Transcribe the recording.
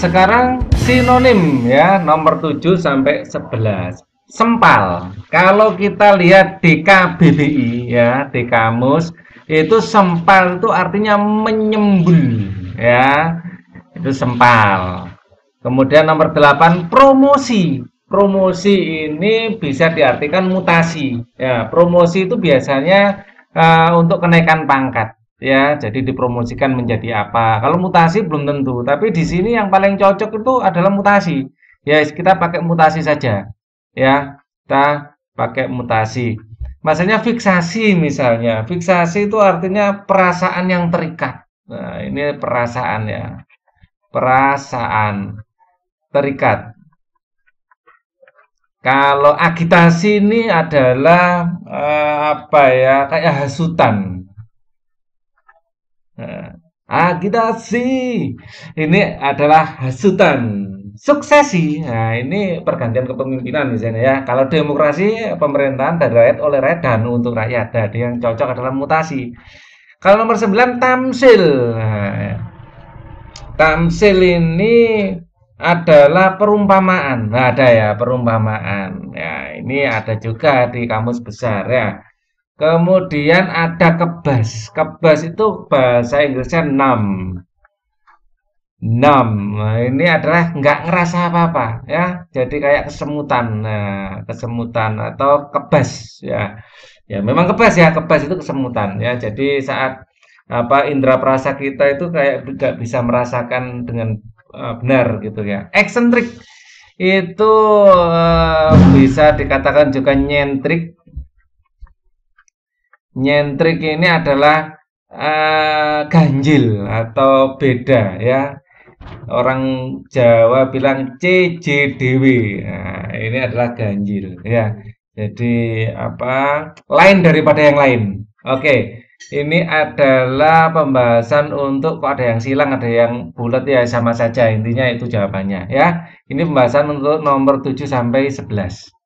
Sekarang sinonim ya, nomor 7 sampai 11. Sempal. Kalau kita lihat di KBBI ya, di kamus itu sempal itu artinya menyembul ya. Itu sempal. Kemudian nomor 8 promosi. Promosi ini bisa diartikan mutasi. Ya, promosi itu biasanya uh, untuk kenaikan pangkat ya jadi dipromosikan menjadi apa kalau mutasi belum tentu tapi di sini yang paling cocok itu adalah mutasi ya kita pakai mutasi saja ya kita pakai mutasi maksudnya fiksasi misalnya fiksasi itu artinya perasaan yang terikat nah ini perasaan ya perasaan terikat kalau agitasi ini adalah eh, apa ya kayak hasutan Eh, Agitasi ini adalah hasutan suksesi. Nah, ini pergantian kepemimpinan misalnya ya. Kalau demokrasi pemerintahan dari rakyat oleh rakyat dan untuk rakyat. Jadi nah, yang cocok adalah mutasi. Kalau nomor 9 tamsil. Nah, tamsil ini adalah perumpamaan. Nah, ada ya perumpamaan. Ya, ini ada juga di kamus besar ya. Kemudian ada kebas. Kebas itu bahasa Inggrisnya numb. Numb. Nah, ini adalah nggak ngerasa apa-apa ya. Jadi kayak kesemutan. Nah, kesemutan atau kebas ya. Ya, memang kebas ya. Kebas itu kesemutan ya. Jadi saat apa indera perasa kita itu kayak nggak bisa merasakan dengan uh, benar gitu ya. Eksentrik itu uh, bisa dikatakan juga nyentrik nyentrik ini adalah uh, ganjil atau beda ya orang Jawa bilang CJDW nah, ini adalah ganjil ya jadi apa lain daripada yang lain oke ini adalah pembahasan untuk kok ada yang silang ada yang bulat ya sama saja intinya itu jawabannya ya ini pembahasan untuk nomor 7 sampai 11